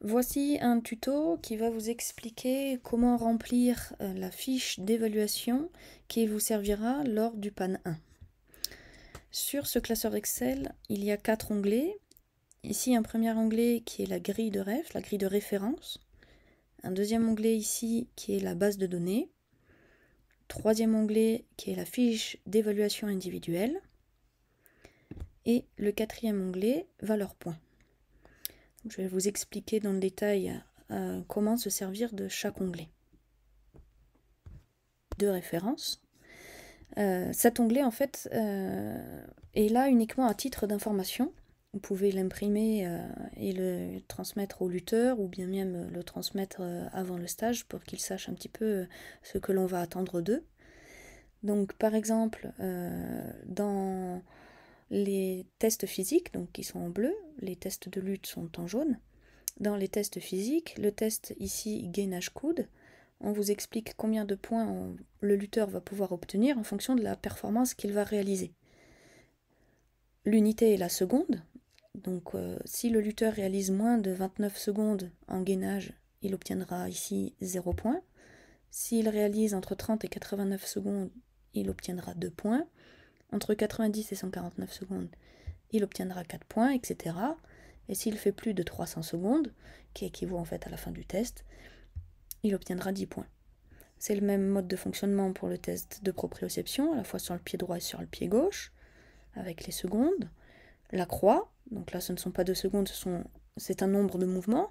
Voici un tuto qui va vous expliquer comment remplir euh, la fiche d'évaluation qui vous servira lors du PAN 1. Sur ce classeur Excel, il y a quatre onglets. Ici, un premier onglet qui est la grille de la grille de référence. Un deuxième onglet ici qui est la base de données. Troisième onglet qui est la fiche d'évaluation individuelle. Et le quatrième onglet, valeur point. Je vais vous expliquer dans le détail euh, comment se servir de chaque onglet. De référence. Euh, cet onglet, en fait, euh, est là uniquement à titre d'information. Vous pouvez l'imprimer et le transmettre au lutteur ou bien même le transmettre avant le stage pour qu'il sache un petit peu ce que l'on va attendre d'eux. Donc, par exemple, dans les tests physiques, donc qui sont en bleu, les tests de lutte sont en jaune. Dans les tests physiques, le test ici gainage-coude, on vous explique combien de points le lutteur va pouvoir obtenir en fonction de la performance qu'il va réaliser. L'unité est la seconde, donc euh, si le lutteur réalise moins de 29 secondes en gainage, il obtiendra ici 0 points. S'il réalise entre 30 et 89 secondes, il obtiendra 2 points entre 90 et 149 secondes, il obtiendra 4 points, etc. Et s'il fait plus de 300 secondes, qui équivaut en fait à la fin du test, il obtiendra 10 points. C'est le même mode de fonctionnement pour le test de proprioception, à la fois sur le pied droit et sur le pied gauche, avec les secondes. La croix, donc là ce ne sont pas deux secondes, c'est un nombre de mouvements.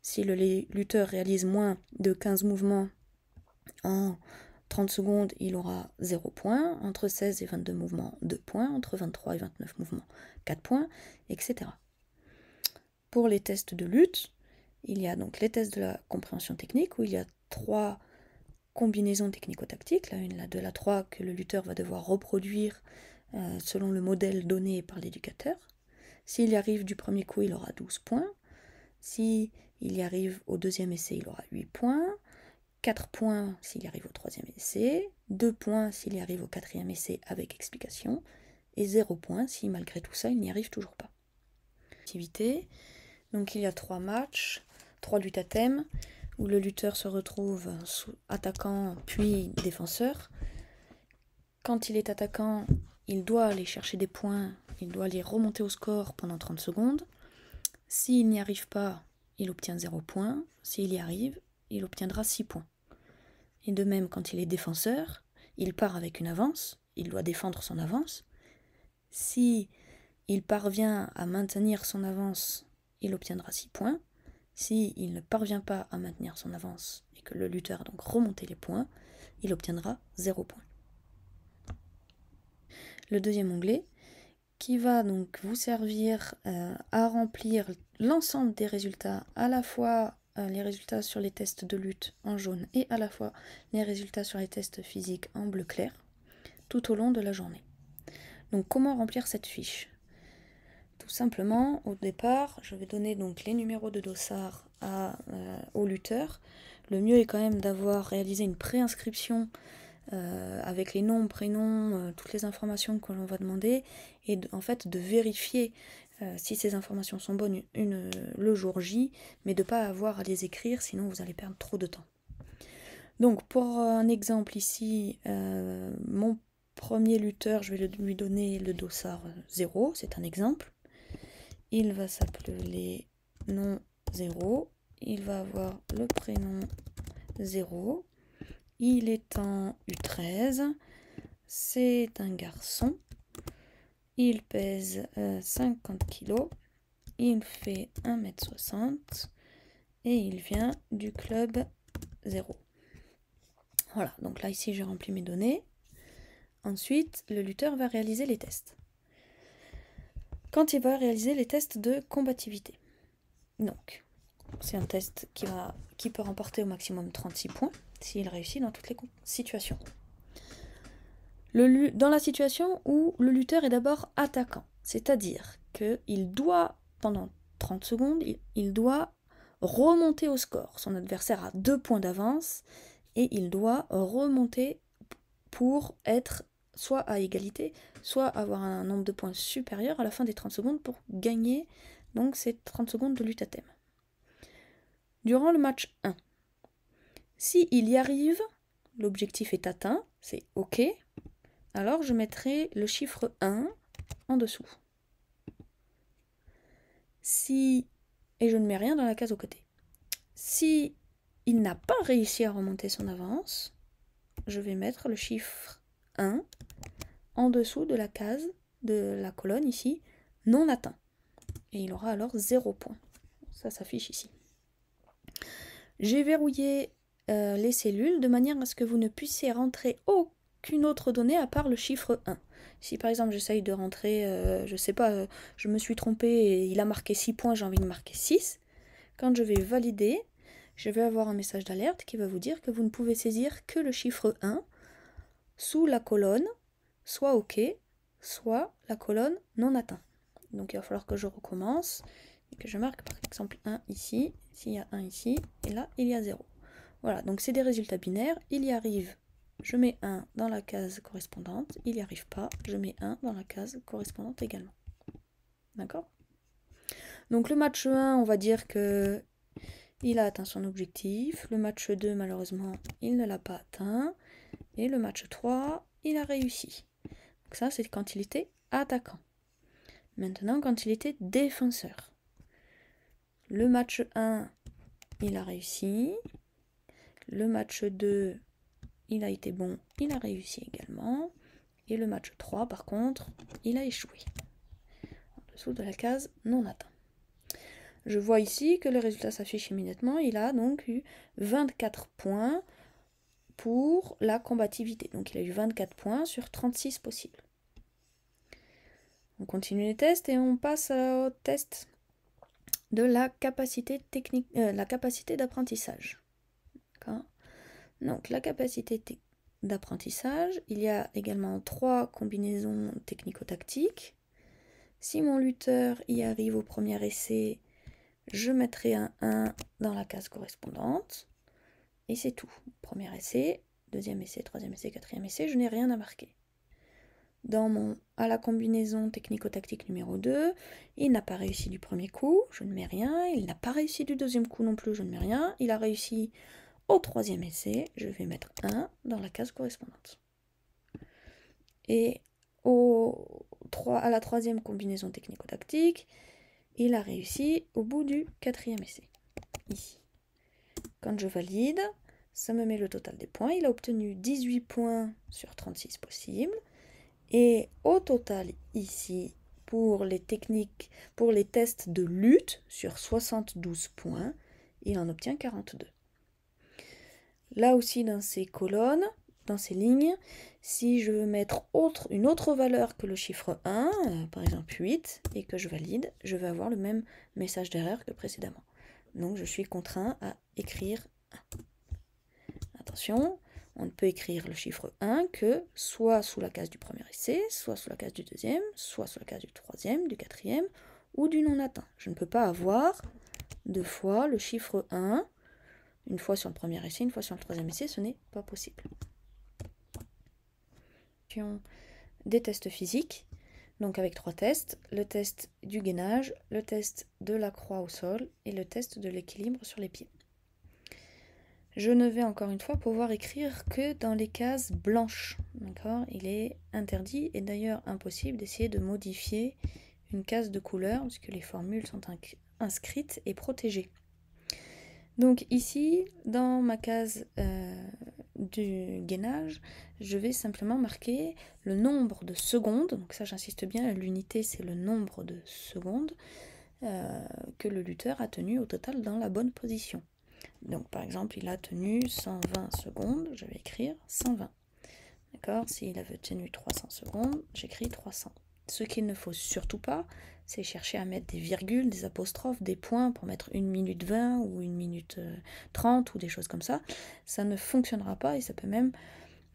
Si le lutteur réalise moins de 15 mouvements en 30 secondes, il aura 0 points, entre 16 et 22 mouvements, 2 points, entre 23 et 29 mouvements, 4 points, etc. Pour les tests de lutte, il y a donc les tests de la compréhension technique où il y a 3 combinaisons technico-tactiques, la 1, la 2, la 3 que le lutteur va devoir reproduire euh, selon le modèle donné par l'éducateur. S'il y arrive du premier coup, il aura 12 points. S'il y arrive au deuxième essai, il aura 8 points. 4 points s'il arrive au troisième essai, 2 points s'il y arrive au quatrième essai avec explication, et 0 points si malgré tout ça il n'y arrive toujours pas. Activité. Donc il y a 3 matchs, 3 luttes à thème, où le lutteur se retrouve attaquant puis défenseur. Quand il est attaquant, il doit aller chercher des points, il doit aller remonter au score pendant 30 secondes. S'il n'y arrive pas, il obtient 0 points. S'il y arrive, il obtiendra 6 points. Et de même, quand il est défenseur, il part avec une avance, il doit défendre son avance. Si il parvient à maintenir son avance, il obtiendra 6 points. Si il ne parvient pas à maintenir son avance et que le lutteur a donc remonté les points, il obtiendra 0 points. Le deuxième onglet qui va donc vous servir euh, à remplir l'ensemble des résultats à la fois euh, les résultats sur les tests de lutte en jaune et à la fois les résultats sur les tests physiques en bleu clair tout au long de la journée. Donc comment remplir cette fiche Tout simplement, au départ, je vais donner donc les numéros de dossard à, euh, aux lutteurs. Le mieux est quand même d'avoir réalisé une préinscription euh, avec les noms, prénoms, toutes les informations que l'on va demander, et en fait de vérifier euh, si ces informations sont bonnes une, le jour J, mais de ne pas avoir à les écrire, sinon vous allez perdre trop de temps. Donc pour un exemple ici, euh, mon premier lutteur, je vais lui donner le dossard 0, c'est un exemple. Il va s'appeler nom 0, il va avoir le prénom 0, il est en U13, c'est un garçon, il pèse 50 euh, kg. Il fait 1m60. Et il vient du club 0. Voilà, donc là ici j'ai rempli mes données. Ensuite, le lutteur va réaliser les tests. Quand il va réaliser les tests de combativité. Donc, c'est un test qui, qui peut remporter au maximum 36 points s'il réussit dans toutes les situations dans la situation où le lutteur est d'abord attaquant, c'est-à-dire qu'il doit, pendant 30 secondes, il, doit remonter au score. Son adversaire a deux points d'avance et il doit remonter pour être soit à égalité, soit avoir un nombre de points supérieur à la fin des 30 secondes pour gagner donc ces 30 secondes de lutte à thème. Durant le match 1, s'il y arrive, l'objectif est atteint, c'est OK, alors je mettrai le chiffre 1 en dessous. Si, et je ne mets rien dans la case au côté. Si il n'a pas réussi à remonter son avance, je vais mettre le chiffre 1 en dessous de la case, de la colonne ici, non atteint. Et il aura alors 0 points. Ça s'affiche ici. J'ai verrouillé euh, les cellules de manière à ce que vous ne puissiez rentrer aucun qu'une autre donnée à part le chiffre 1. Si par exemple j'essaye de rentrer, euh, je sais pas, euh, je me suis trompé et il a marqué 6 points, j'ai envie de marquer 6, quand je vais valider, je vais avoir un message d'alerte qui va vous dire que vous ne pouvez saisir que le chiffre 1 sous la colonne soit OK, soit la colonne non atteint. Donc il va falloir que je recommence et que je marque par exemple 1 ici, s'il y a 1 ici, et là il y a 0. Voilà, donc c'est des résultats binaires, il y arrive je mets 1 dans la case correspondante, il n'y arrive pas, je mets 1 dans la case correspondante également. D'accord Donc le match 1, on va dire que il a atteint son objectif. Le match 2, malheureusement, il ne l'a pas atteint. Et le match 3, il a réussi. Donc ça, c'est quand il était attaquant. Maintenant, quand il était défenseur. Le match 1, il a réussi. Le match 2, il a été bon, il a réussi également. Et le match 3, par contre, il a échoué. En dessous de la case non atteint. Je vois ici que le résultat s'affiche immédiatement. Il a donc eu 24 points pour la combativité. Donc il a eu 24 points sur 36 possibles. On continue les tests et on passe au test de la capacité technique, euh, la capacité d'apprentissage. D'accord donc la capacité d'apprentissage, il y a également trois combinaisons technico-tactiques. Si mon lutteur y arrive au premier essai, je mettrai un 1 dans la case correspondante. Et c'est tout. Premier essai, deuxième essai, troisième essai, quatrième essai, je n'ai rien à marquer. Dans mon à la combinaison technico-tactique numéro 2, il n'a pas réussi du premier coup, je ne mets rien, il n'a pas réussi du deuxième coup non plus, je ne mets rien, il a réussi au troisième essai, je vais mettre 1 dans la case correspondante. Et au 3, à la troisième combinaison technico-tactique, il a réussi au bout du quatrième essai. Ici. Quand je valide, ça me met le total des points. Il a obtenu 18 points sur 36 possibles. Et au total ici, pour les techniques, pour les tests de lutte sur 72 points, il en obtient 42 là aussi dans ces colonnes, dans ces lignes, si je veux mettre une autre valeur que le chiffre 1, euh, par exemple 8, et que je valide, je vais avoir le même message d'erreur que précédemment. Donc je suis contraint à écrire 1. Attention, on ne peut écrire le chiffre 1 que soit sous la case du premier essai, soit sous la case du deuxième, soit sous la case du troisième, du quatrième, ou du non atteint. Je ne peux pas avoir deux fois le chiffre 1 une fois sur le premier essai, une fois sur le troisième essai, ce n'est pas possible. Des tests physiques, donc avec trois tests, le test du gainage, le test de la croix au sol et le test de l'équilibre sur les pieds. Je ne vais encore une fois pouvoir écrire que dans les cases blanches. D'accord Il est interdit et d'ailleurs impossible d'essayer de modifier une case de couleur puisque les formules sont inscrites et protégées. Donc ici, dans ma case euh, du gainage, je vais simplement marquer le nombre de secondes, donc ça j'insiste bien, l'unité c'est le nombre de secondes euh, que le lutteur a tenu au total dans la bonne position. Donc par exemple, il a tenu 120 secondes, je vais écrire 120. D'accord S'il avait tenu 300 secondes, j'écris 300. Ce qu'il ne faut surtout pas, c'est chercher à mettre des virgules, des apostrophes, des points pour mettre une minute 20 ou une minute 30 euh, ou des choses comme ça. Ça ne fonctionnera pas et ça peut même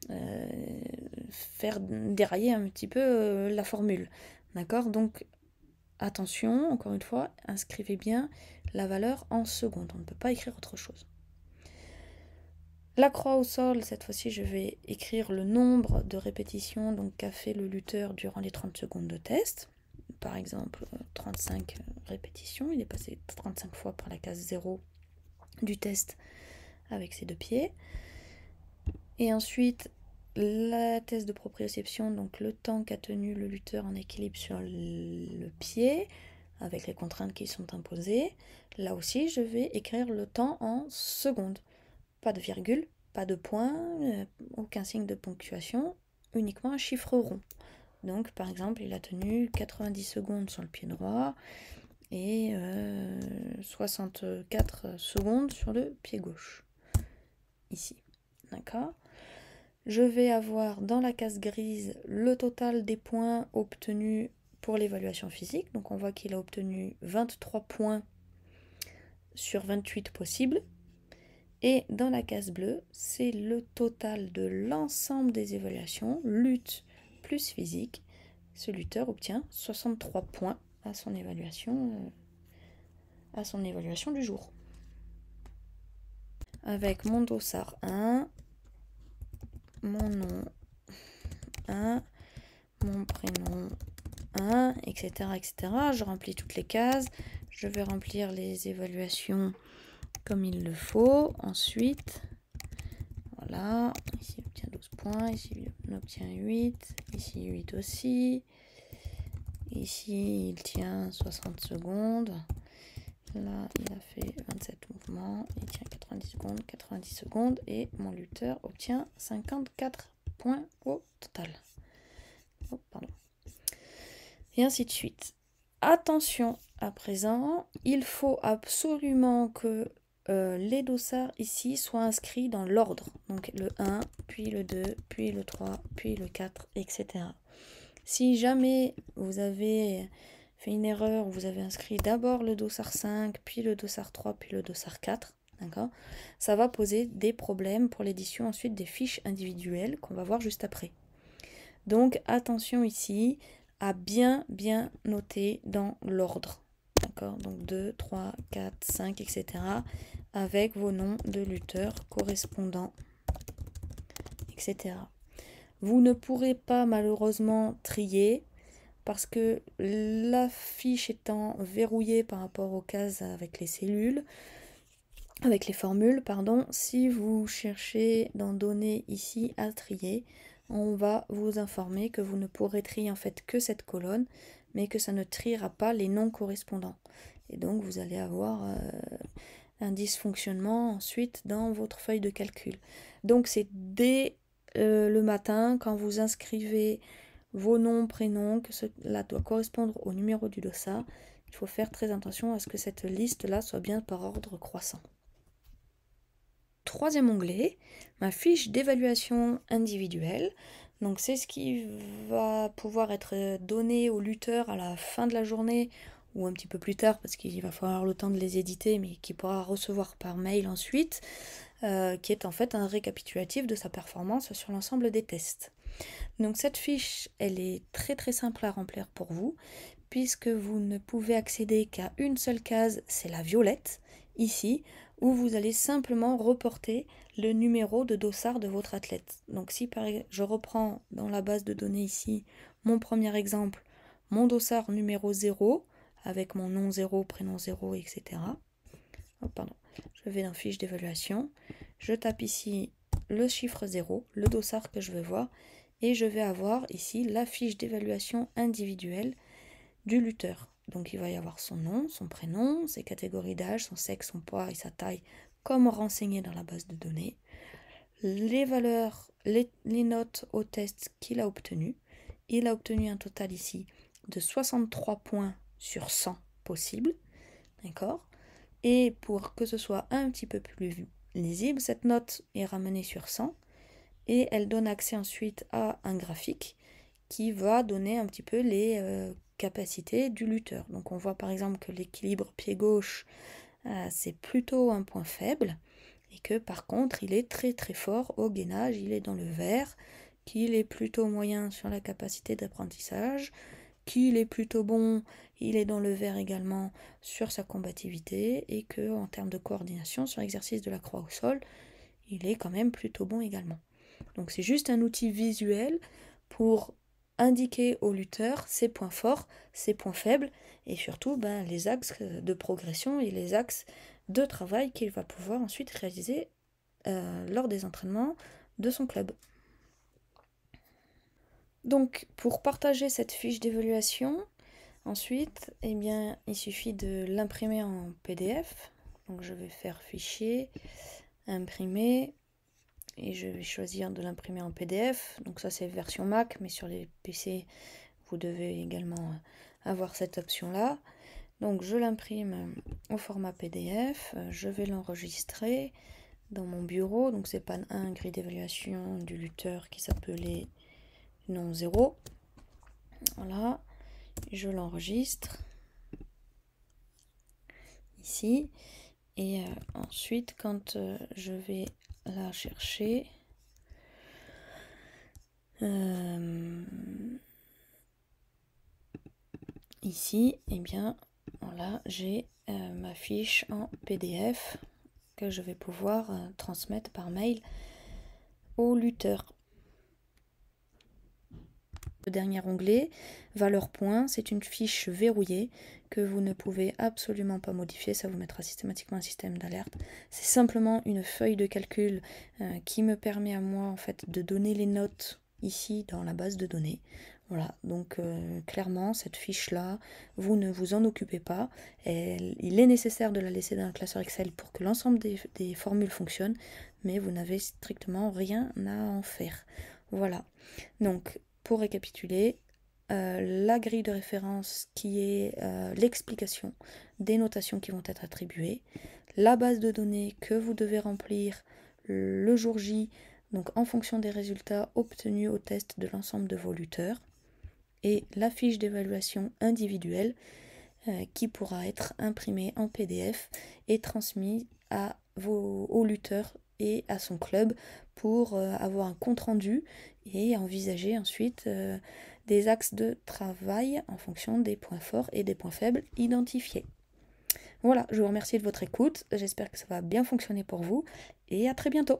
euh, faire dérailler un petit peu euh, la formule. D'accord Donc attention, encore une fois, inscrivez bien la valeur en secondes. On ne peut pas écrire autre chose. La croix au sol, cette fois-ci je vais écrire le nombre de répétitions donc qu'a fait le lutteur durant les 30 secondes de test. Par exemple, 35 euh, répétitions, il est passé 35 fois par la case 0 du test avec ses deux pieds. Et ensuite, la test de proprioception, donc le temps qu'a tenu le lutteur en équilibre sur le pied, avec les contraintes qui sont imposées. Là aussi, je vais écrire le temps en secondes. Pas de virgule, pas de point, euh, aucun signe de ponctuation, uniquement un chiffre rond. Donc par exemple, il a tenu 90 secondes sur le pied droit et 64 euh, secondes sur le pied gauche. Ici. D'accord Je vais avoir dans la case grise le total des points obtenus pour l'évaluation physique. Donc on voit qu'il a obtenu 23 points sur 28 possibles et dans la case bleue, c'est le total de l'ensemble des évaluations, lutte plus physique. Ce lutteur obtient 63 points à son évaluation, euh, à son évaluation du jour. Avec mon dossard 1, mon nom 1, mon prénom 1, etc., etc. Je remplis toutes les cases. Je vais remplir les évaluations comme il le faut. Ensuite, voilà, ici il obtient 12 points, ici il obtient 8, ici 8 aussi. Ici, il tient 60 secondes. Là, il a fait 27 mouvements. Il tient 90 secondes, 90 secondes. Et mon lutteur obtient 54 points au total. Oh, pardon. Et ainsi de suite. Attention, à présent, il faut absolument que euh, les dossards ici soient inscrits dans l'ordre. Donc le 1, puis le 2, puis le 3, puis le 4, etc. Si jamais vous avez fait une erreur, vous avez inscrit d'abord le dossard 5, puis le dossard 3, puis le dossard 4, d'accord Ça va poser des problèmes pour l'édition ensuite des fiches individuelles qu'on va voir juste après. Donc attention ici à bien bien noter dans l'ordre, donc 2, 3, 4, 5, etc. Avec vos noms de lutteurs correspondants, etc. Vous ne pourrez pas malheureusement trier parce que la fiche étant verrouillée par rapport aux cases avec les cellules, avec les formules, pardon, si vous cherchez d'en donner ici à trier, on va vous informer que vous ne pourrez trier en fait que cette colonne mais que ça ne triera pas les noms correspondants. Et donc vous allez avoir euh, un dysfonctionnement ensuite dans votre feuille de calcul. Donc c'est dès euh, le matin quand vous inscrivez vos noms, prénoms, que cela doit correspondre au numéro du dossard. Il faut faire très attention à ce que cette liste-là soit bien par ordre croissant. Troisième onglet, ma fiche d'évaluation individuelle. Donc c'est ce qui va pouvoir être donné au lutteur à la fin de la journée ou un petit peu plus tard parce qu'il va falloir le temps de les éditer mais qui pourra recevoir par mail ensuite euh, qui est en fait un récapitulatif de sa performance sur l'ensemble des tests. Donc cette fiche elle est très très simple à remplir pour vous puisque vous ne pouvez accéder qu'à une seule case, c'est la violette ici où vous allez simplement reporter le numéro de dossard de votre athlète. Donc si par exemple, je reprends dans la base de données ici mon premier exemple, mon dossard numéro 0, avec mon nom 0, prénom 0, etc. Je vais dans fiche d'évaluation, je tape ici le chiffre 0, le dossard que je veux voir, et je vais avoir ici la fiche d'évaluation individuelle du lutteur. Donc il va y avoir son nom, son prénom, ses catégories d'âge, son sexe, son poids et sa taille, comme renseigné dans la base de données, les valeurs, les, notes au test qu'il a obtenu. Il a obtenu un total ici de 63 points sur 100 possibles. D'accord Et pour que ce soit un petit peu plus lisible, cette note est ramenée sur 100 et elle donne accès ensuite à un graphique qui va donner un petit peu les euh, capacité du lutteur. Donc on voit par exemple que l'équilibre pied-gauche, euh, c'est plutôt un point faible, et que par contre, il est très très fort au gainage, il est dans le vert, qu'il est plutôt moyen sur la capacité d'apprentissage, qu'il est plutôt bon, il est dans le vert également sur sa combativité, et que en termes de coordination sur l'exercice de la croix au sol, il est quand même plutôt bon également. Donc c'est juste un outil visuel pour indiquer au lutteur ses points forts, ses points faibles et surtout ben, les axes de progression et les axes de travail qu'il va pouvoir ensuite réaliser euh, lors des entraînements de son club. Donc pour partager cette fiche d'évaluation, ensuite, eh bien, il suffit de l'imprimer en PDF. Donc je vais faire fichier, imprimer, et je vais choisir de l'imprimer en PDF. Donc ça c'est version Mac, mais sur les PC vous devez également euh, avoir cette option là. Donc je l'imprime au format PDF, je vais l'enregistrer dans mon bureau. Donc c'est pas 1, grille d'évaluation du lutteur qui s'appelait non 0. Voilà, je l'enregistre ici. Et euh, ensuite, quand euh, je vais la chercher, euh, ici, et eh bien, voilà, j'ai ma fiche en PDF que je vais pouvoir transmettre par mail au lutteur dernier onglet, valeur point, c'est une fiche verrouillée que vous ne pouvez absolument pas modifier, ça vous mettra systématiquement un système d'alerte. C'est simplement une feuille de calcul euh, qui me permet à moi en fait de donner les notes ici dans la base de données. Voilà, donc euh, clairement, cette fiche-là, vous ne vous en occupez pas. il est nécessaire de la laisser dans le classeur Excel pour que l'ensemble des, des, formules fonctionnent, mais vous n'avez strictement rien à en faire. Voilà, donc pour récapituler, euh, la grille de référence qui est euh, l'explication des notations qui vont être attribuées, la base de données que vous devez remplir le jour J, donc en fonction des résultats obtenus au test de l'ensemble de vos lutteurs, et la fiche d'évaluation individuelle euh, qui pourra être imprimée en PDF et transmise à vos, aux lutteurs et à son club pour euh, avoir un compte-rendu et envisager ensuite euh, des axes de travail en fonction des points forts et des points faibles identifiés. Voilà, je vous remercie de votre écoute, j'espère que ça va bien fonctionner pour vous et à très bientôt.